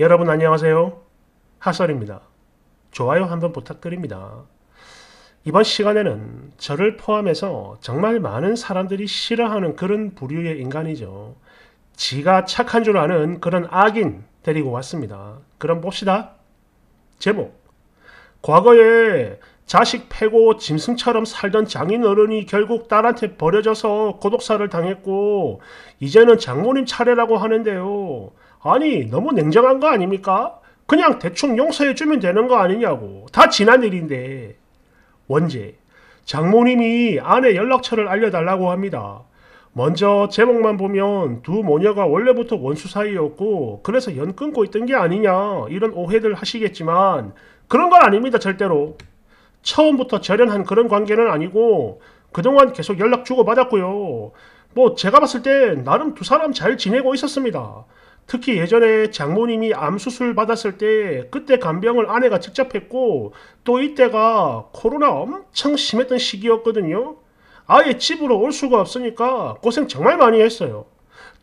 여러분 안녕하세요. 하설입니다. 좋아요 한번 부탁드립니다. 이번 시간에는 저를 포함해서 정말 많은 사람들이 싫어하는 그런 부류의 인간이죠. 지가 착한 줄 아는 그런 악인 데리고 왔습니다. 그럼 봅시다. 제목 과거에 자식 패고 짐승처럼 살던 장인어른이 결국 딸한테 버려져서 고독사를 당했고 이제는 장모님 차례라고 하는데요. 아니 너무 냉정한 거 아닙니까? 그냥 대충 용서해주면 되는 거 아니냐고 다 지난 일인데 원제 장모님이 아내 연락처를 알려달라고 합니다. 먼저 제목만 보면 두 모녀가 원래부터 원수 사이였고 그래서 연 끊고 있던 게 아니냐 이런 오해들 하시겠지만 그런 건 아닙니다 절대로 처음부터 절연한 그런 관계는 아니고 그동안 계속 연락 주고받았고요 뭐 제가 봤을 때 나름 두 사람 잘 지내고 있었습니다 특히 예전에 장모님이 암수술 받았을 때 그때 간병을 아내가 직접 했고 또 이때가 코로나 엄청 심했던 시기였거든요. 아예 집으로 올 수가 없으니까 고생 정말 많이 했어요.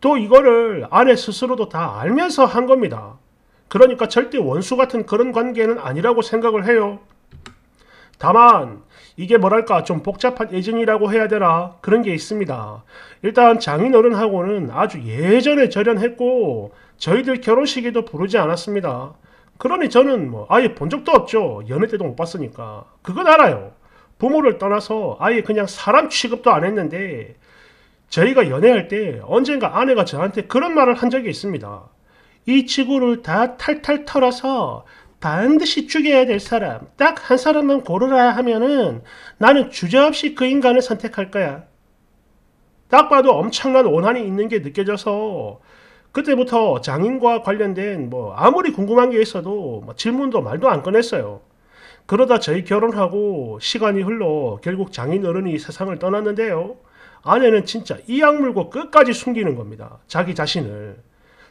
또 이거를 아내 스스로도 다 알면서 한 겁니다. 그러니까 절대 원수 같은 그런 관계는 아니라고 생각을 해요. 다만 이게 뭐랄까 좀 복잡한 예증이라고 해야 되나 그런 게 있습니다. 일단 장인어른하고는 아주 예전에 절연했고 저희들 결혼식에도 부르지 않았습니다. 그러니 저는 뭐 아예 본 적도 없죠. 연애 때도 못 봤으니까. 그건 알아요. 부모를 떠나서 아예 그냥 사람 취급도 안 했는데 저희가 연애할 때 언젠가 아내가 저한테 그런 말을 한 적이 있습니다. 이 지구를 다 탈탈 털어서 반드시 죽여야 될 사람 딱 한 사람만 고르라 하면은 나는 주저없이 그 인간을 선택할 거야. 딱 봐도 엄청난 원한이 있는 게 느껴져서 그때부터 장인과 관련된 뭐 아무리 궁금한 게 있어도 뭐 질문도 말도 안 꺼냈어요. 그러다 저희 결혼하고 시간이 흘러 결국 장인 어른이 세상을 떠났는데요. 아내는 진짜 이 악물고 끝까지 숨기는 겁니다. 자기 자신을.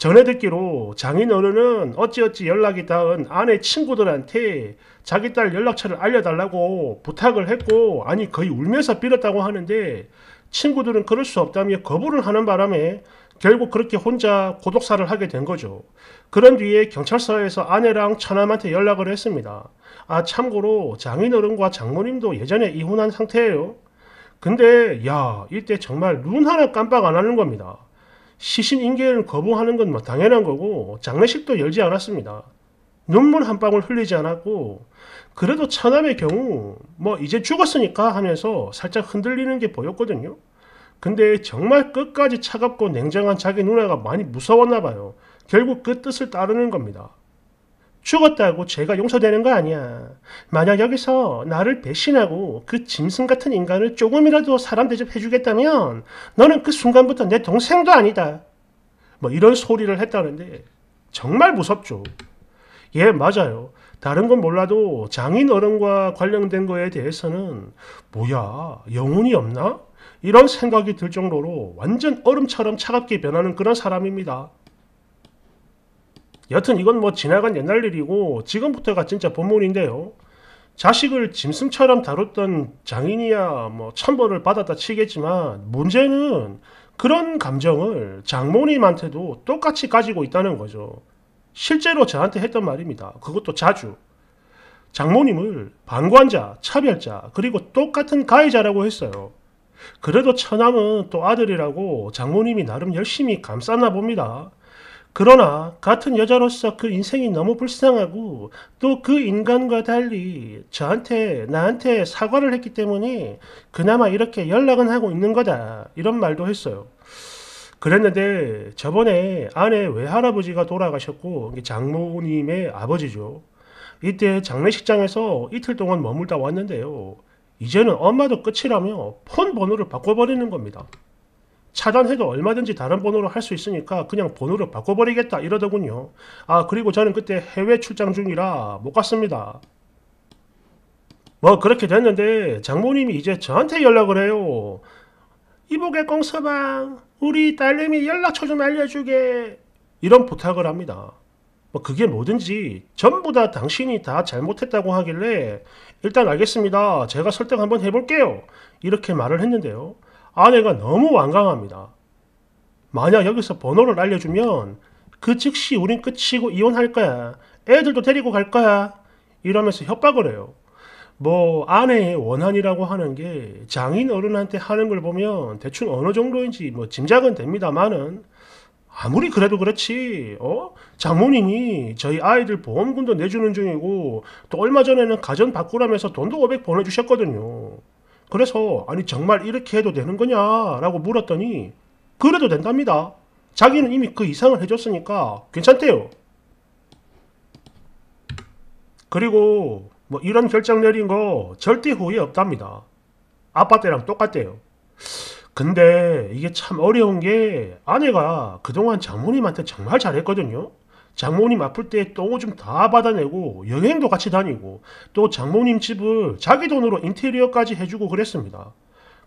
전해 듣기로 장인어른은 어찌어찌 연락이 닿은 아내 친구들한테 자기 딸 연락처를 알려달라고 부탁을 했고 아니 거의 울면서 빌었다고 하는데 친구들은 그럴 수 없다며 거부를 하는 바람에 결국 그렇게 혼자 고독사를 하게 된 거죠. 그런 뒤에 경찰서에서 아내랑 처남한테 연락을 했습니다. 아 참고로 장인어른과 장모님도 예전에 이혼한 상태예요. 근데 야 이때 정말 눈 하나 깜빡 안 하는 겁니다. 시신 인계를 거부하는 건 뭐 당연한 거고 장례식도 열지 않았습니다. 눈물 한 방울 흘리지 않았고 그래도 처남의 경우 뭐 이제 죽었으니까 하면서 살짝 흔들리는 게 보였거든요. 근데 정말 끝까지 차갑고 냉정한 자기 누나가 많이 무서웠나 봐요. 결국 그 뜻을 따르는 겁니다. 죽었다고 죄가 용서되는 거 아니야. 만약 여기서 나를 배신하고 그 짐승 같은 인간을 조금이라도 사람 대접해주겠다면 너는 그 순간부터 내 동생도 아니다. 뭐 이런 소리를 했다는데 정말 무섭죠. 예, 맞아요. 다른 건 몰라도 장인 어른과 관련된 거에 대해서는 뭐야, 영혼이 없나? 이런 생각이 들 정도로 완전 얼음처럼 차갑게 변하는 그런 사람입니다. 여튼 이건 뭐 지나간 옛날 일이고 지금부터가 진짜 본문인데요. 자식을 짐승처럼 다뤘던 장인이야 뭐 천벌을 받았다 치겠지만 문제는 그런 감정을 장모님한테도 똑같이 가지고 있다는 거죠. 실제로 저한테 했던 말입니다. 그것도 자주. 장모님을 방관자, 차별자, 그리고 똑같은 가해자라고 했어요. 그래도 처남은 또 아들이라고 장모님이 나름 열심히 감쌌나 봅니다. 그러나 같은 여자로서 그 인생이 너무 불쌍하고 또 그 인간과 달리 저한테 나한테 사과를 했기 때문에 그나마 이렇게 연락은 하고 있는 거다 이런 말도 했어요. 그랬는데 저번에 아내 외할아버지가 돌아가셨고 장모님의 아버지죠. 이때 장례식장에서 이틀 동안 머물다 왔는데요. 이제는 엄마도 끝이라며 폰 번호를 바꿔버리는 겁니다. 차단해도 얼마든지 다른 번호로 할 수 있으니까 그냥 번호를 바꿔버리겠다 이러더군요. 아 그리고 저는 그때 해외 출장 중이라 못 갔습니다. 뭐 그렇게 됐는데 장모님이 이제 저한테 연락을 해요. 이보게 꽁서방 우리 딸내미 연락처 좀 알려주게 이런 부탁을 합니다. 뭐 그게 뭐든지 전부 다 당신이 다 잘못했다고 하길래 일단 알겠습니다. 제가 설득 한번 해볼게요. 이렇게 말을 했는데요. 아내가 너무 완강합니다. 만약 여기서 번호를 알려주면 그 즉시 우린 끝이고 이혼할 거야. 애들도 데리고 갈 거야. 이러면서 협박을 해요. 뭐 아내의 원한이라고 하는 게 장인 어른한테 하는 걸 보면 대충 어느 정도인지 뭐 짐작은 됩니다만은 아무리 그래도 그렇지 어 장모님이 저희 아이들 보험금도 내주는 중이고 또 얼마 전에는 가전 바꾸라면서 돈도 500 보내주셨거든요 그래서 아니 정말 이렇게 해도 되는 거냐라고 물었더니 그래도 된답니다. 자기는 이미 그 이상을 해줬으니까 괜찮대요. 그리고 뭐 이런 결정 내린 거 절대 후회 없답니다. 아빠 때랑 똑같대요. 근데 이게 참 어려운 게 아내가 그동안 장모님한테 정말 잘했거든요. 장모님 아플 때 똥을 좀 다 받아내고 여행도 같이 다니고 또 장모님 집을 자기 돈으로 인테리어까지 해주고 그랬습니다.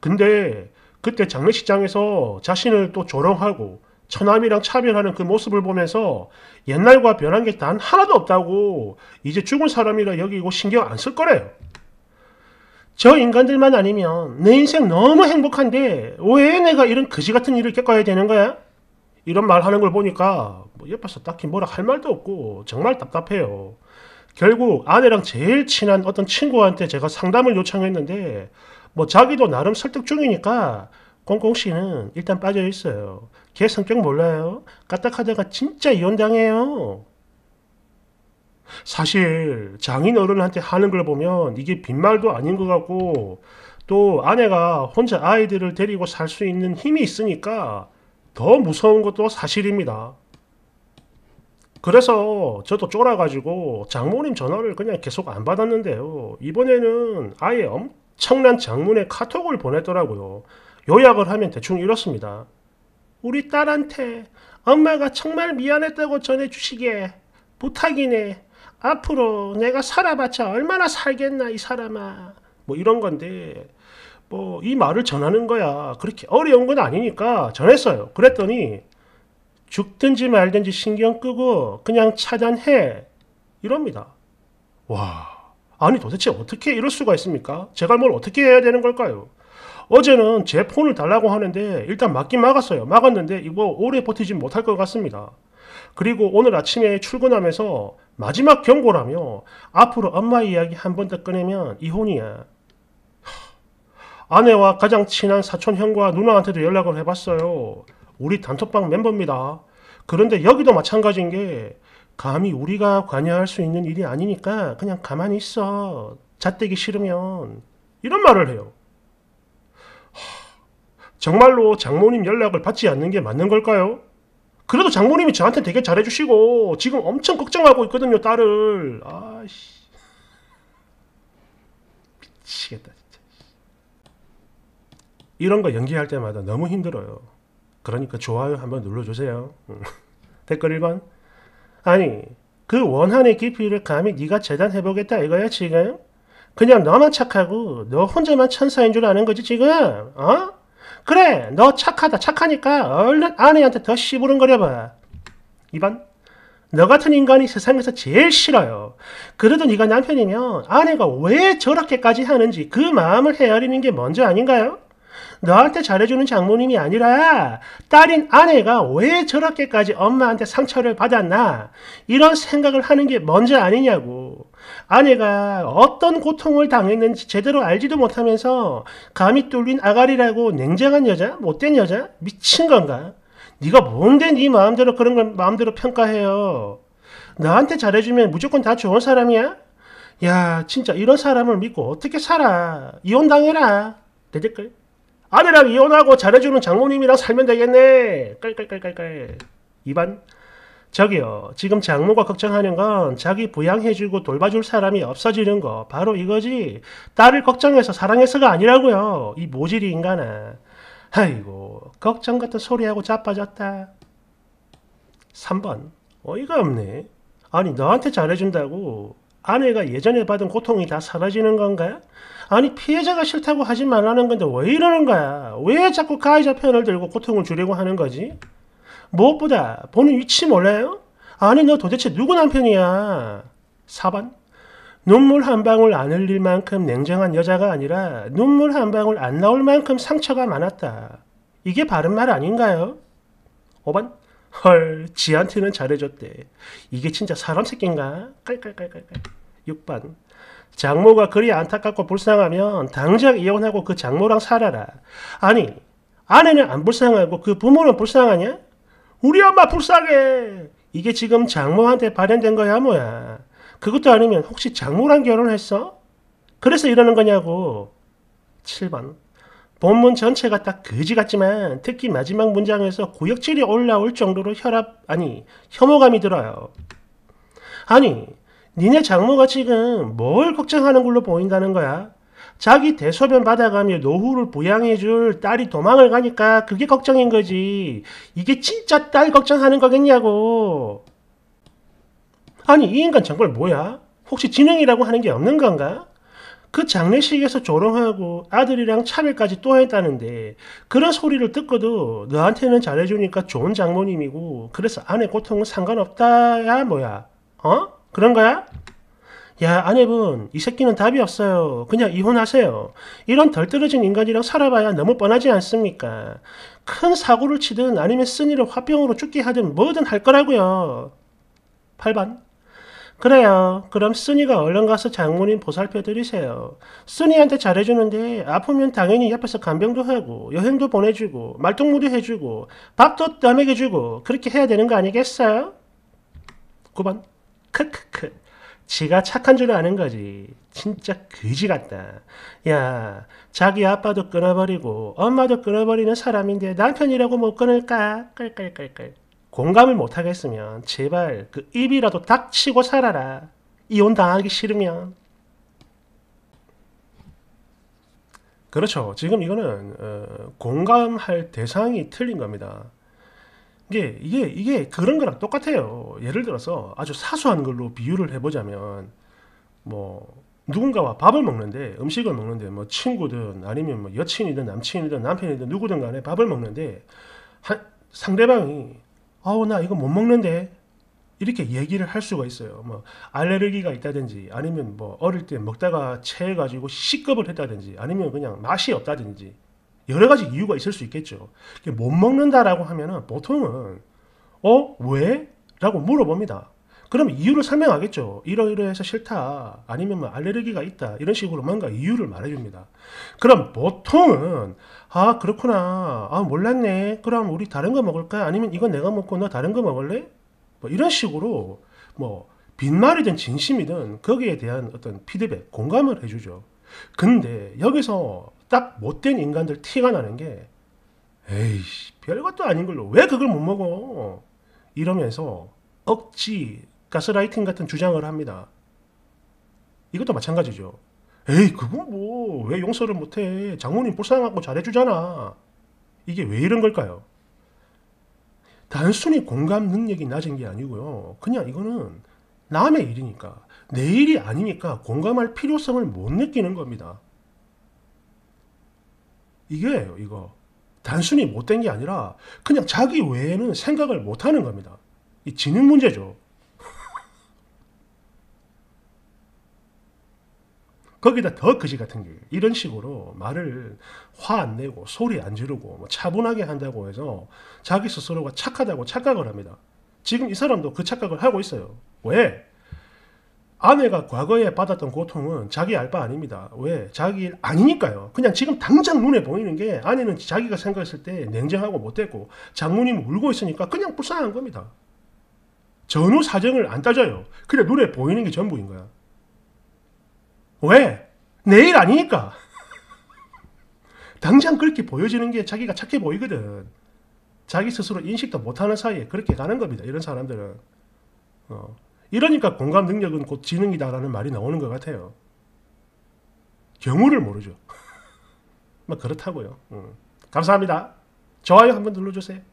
근데 그때 장례식장에서 자신을 또 조롱하고 처남이랑 차별하는 그 모습을 보면서 옛날과 변한 게 단 하나도 없다고 이제 죽은 사람이라 여기고 신경 안 쓸 거래요. 저 인간들만 아니면 내 인생 너무 행복한데 왜 내가 이런 거지 같은 일을 겪어야 되는 거야? 이런 말 하는 걸 보니까 뭐 옆에서 딱히 뭐라 할 말도 없고 정말 답답해요. 결국 아내랑 제일 친한 어떤 친구한테 제가 상담을 요청했는데 뭐 자기도 나름 설득 중이니까 꽁꽁 씨는 일단 빠져 있어요. 걔 성격 몰라요. 까딱하다가 진짜 이혼당해요. 사실 장인어른한테 하는 걸 보면 이게 빈말도 아닌 것 같고 또 아내가 혼자 아이들을 데리고 살 수 있는 힘이 있으니까 더 무서운 것도 사실입니다. 그래서 저도 쫄아가지고 장모님 전화를 그냥 계속 안 받았는데요. 이번에는 아예 엄청난 장문의 카톡을 보내더라고요. 요약을 하면 대충 이렇습니다. 우리 딸한테 엄마가 정말 미안했다고 전해주시게 부탁이네. 앞으로 내가 살아봤자 얼마나 살겠나 이 사람아. 뭐 이런 건데 뭐 이 말을 전하는 거야. 그렇게 어려운 건 아니니까 전했어요. 그랬더니 죽든지 말든지 신경 끄고 그냥 차단해 이럽니다. 와 아니 도대체 어떻게 이럴 수가 있습니까? 제가 뭘 어떻게 해야 되는 걸까요? 어제는 제 폰을 달라고 하는데 일단 막긴 막았어요. 막았는데 이거 오래 버티진 못할 것 같습니다. 그리고 오늘 아침에 출근하면서 마지막 경고라며 앞으로 엄마 이야기 한 번 더 꺼내면 이혼이야. 아내와 가장 친한 사촌 형과 누나한테도 연락을 해봤어요. 우리 단톡방 멤버입니다. 그런데 여기도 마찬가지인 게 감히 우리가 관여할 수 있는 일이 아니니까 그냥 가만히 있어. 잣대기 싫으면 이런 말을 해요. 정말로 장모님 연락을 받지 않는 게 맞는 걸까요? 그래도 장모님이 저한테 되게 잘해주시고 지금 엄청 걱정하고 있거든요 딸을 아씨 미치겠다 진짜 이런 거 연기할 때마다 너무 힘들어요 그러니까 좋아요 한번 눌러주세요. 댓글 1번 아니 그 원한의 깊이를 감히 네가 재단해보겠다 이거야 지금? 그냥 너만 착하고 너 혼자만 천사인 줄 아는 거지 지금? 어? 그래 너 착하다 착하니까 얼른 아내한테 더 씨부름거려봐. 2번 너 같은 인간이 세상에서 제일 싫어요. 그래도 네가 남편이면 아내가 왜 저렇게까지 하는지 그 마음을 헤아리는 게 먼저 아닌가요? 너한테 잘해주는 장모님이 아니라 딸인 아내가 왜 저렇게까지 엄마한테 상처를 받았나 이런 생각을 하는 게 먼저 아니냐고 아내가 어떤 고통을 당했는지 제대로 알지도 못하면서 감히 뚫린 아가리라고 냉정한 여자? 못된 여자? 미친 건가? 네가 뭔데 네 마음대로 그런 걸 마음대로 평가해요. 너한테 잘해주면 무조건 다 좋은 사람이야? 야 진짜 이런 사람을 믿고 어떻게 살아. 이혼당해라. 내 댓글. 아내랑 이혼하고 잘해주는 장모님이랑 살면 되겠네. 깔깔깔깔깔. 2반. 저기요. 지금 장모가 걱정하는 건 자기 부양해주고 돌봐줄 사람이 없어지는 거. 바로 이거지. 딸을 걱정해서 사랑해서가 아니라고요. 이 모질이 인간아. 아이고. 걱정 같은 소리하고 자빠졌다. 3번. 어이가 없네. 아니 너한테 잘해준다고 아내가 예전에 받은 고통이 다 사라지는 건가요? 아니 피해자가 싫다고 하지 말라는 건데 왜 이러는 거야? 왜 자꾸 가해자 편을 들고 고통을 주려고 하는 거지? 무엇보다 본인 위치 몰라요? 아니 너 도대체 누구 남편이야? 4번 눈물 한 방울 안 흘릴 만큼 냉정한 여자가 아니라 눈물 한 방울 안 나올 만큼 상처가 많았다. 이게 바른 말 아닌가요? 5번 헐 지한테는 잘해줬대. 이게 진짜 사람 새끼인가? 깔깔깔깔깔. 6번 장모가 그리 안타깝고 불쌍하면 당장 이혼하고 그 장모랑 살아라. 아니 아내는 안 불쌍하고 그 부모는 불쌍하냐? 우리 엄마 불쌍해. 이게 지금 장모한테 발현된 거야 뭐야. 그것도 아니면 혹시 장모랑 결혼했어? 그래서 이러는 거냐고. 7번 본문 전체가 딱 거지 같지만 특히 마지막 문장에서 고역질이 올라올 정도로 혈압 아니 혐오감이 들어요. 아니 니네 장모가 지금 뭘 걱정하는 걸로 보인다는 거야? 자기 대소변 받아가며 노후를 부양해줄 딸이 도망을 가니까 그게 걱정인 거지. 이게 진짜 딸 걱정하는 거겠냐고. 아니 이 인간 정말 뭐야? 혹시 지능이라고 하는 게 없는 건가? 그 장례식에서 조롱하고 아들이랑 차별까지 또 했다는데 그런 소리를 듣고도 너한테는 잘해주니까 좋은 장모님이고 그래서 아내 고통은 상관없다야 뭐야 어? 그런 거야? 야 아내분 이 새끼는 답이 없어요 그냥 이혼하세요 이런 덜 떨어진 인간이랑 살아봐야 너무 뻔하지 않습니까 큰 사고를 치든 아니면 쓴 일을 화병으로 죽게 하든 뭐든 할 거라고요 8번 그래요. 그럼 순이가 얼른 가서 장모님 보살펴 드리세요. 순이한테 잘해주는데 아프면 당연히 옆에서 간병도 하고 여행도 보내주고 말동무도 해주고 밥도 떠먹여주고 그렇게 해야 되는 거 아니겠어요? 9번 크크크 지가 착한 줄 아는 거지. 진짜 그지 같다. 야, 자기 아빠도 끊어버리고 엄마도 끊어버리는 사람인데 남편이라고 못 끊을까? 끌끌끌끌. 공감을 못하겠으면 제발 그 입이라도 닥치고 살아라. 이혼 당하기 싫으면. 그렇죠. 지금 이거는 어, 공감할 대상이 틀린 겁니다. 이게 이게 이게 그런 거랑 똑같아요. 예를 들어서 아주 사소한 걸로 비유를 해보자면 뭐 누군가와 밥을 먹는데 음식을 먹는데 뭐 친구든 아니면 뭐 여친이든 남친이든 남편이든 누구든 간에 밥을 먹는데 한, 상대방이 아우 나 이거 못 먹는데 이렇게 얘기를 할 수가 있어요. 뭐 알레르기가 있다든지 아니면 뭐 어릴 때 먹다가 체해가지고 식겁을 했다든지 아니면 그냥 맛이 없다든지 여러 가지 이유가 있을 수 있겠죠. 못 먹는다라고 하면은 보통은 어 왜? 라고 물어봅니다. 그럼 이유를 설명하겠죠. 이러이러해서 싫다. 아니면 뭐 알레르기가 있다. 이런 식으로 뭔가 이유를 말해줍니다. 그럼 보통은 아 그렇구나. 아 몰랐네. 그럼 우리 다른 거 먹을까? 아니면 이건 내가 먹고 너 다른 거 먹을래? 뭐 이런 식으로 뭐 빈말이든 진심이든 거기에 대한 어떤 피드백, 공감을 해주죠. 근데 여기서 딱 못된 인간들 티가 나는 게 에이씨 별것도 아닌 걸로 왜 그걸 못 먹어? 이러면서 억지 가스라이팅 같은 주장을 합니다. 이것도 마찬가지죠. 에이 그건 뭐 왜 용서를 못해 장모님 불쌍하고 잘해주잖아 이게 왜 이런 걸까요? 단순히 공감 능력이 낮은 게 아니고요 그냥 이거는 남의 일이니까 내 일이 아니니까 공감할 필요성을 못 느끼는 겁니다 이게요 이거 단순히 못된 게 아니라 그냥 자기 외에는 생각을 못하는 겁니다 이 지능 문제죠 거기다 더 거지 같은 게 이런 식으로 말을 화 안 내고 소리 안 지르고 뭐 차분하게 한다고 해서 자기 스스로가 착하다고 착각을 합니다. 지금 이 사람도 그 착각을 하고 있어요. 왜? 아내가 과거에 받았던 고통은 자기 알바 아닙니다. 왜? 자기 일 아니니까요. 그냥 지금 당장 눈에 보이는 게 아내는 자기가 생각했을 때 냉정하고 못됐고 장모님 울고 있으니까 그냥 불쌍한 겁니다. 전후 사정을 안 따져요. 그래 눈에 보이는 게 전부인 거야. 왜? 내일 아니니까. 당장 그렇게 보여지는 게 자기가 착해 보이거든. 자기 스스로 인식도 못하는 사이에 그렇게 가는 겁니다. 이런 사람들은. 어. 이러니까 공감 능력은 곧 지능이다라는 말이 나오는 것 같아요. 경우를 모르죠. 막 뭐 그렇다고요. 음. 감사합니다. 좋아요 한번 눌러주세요.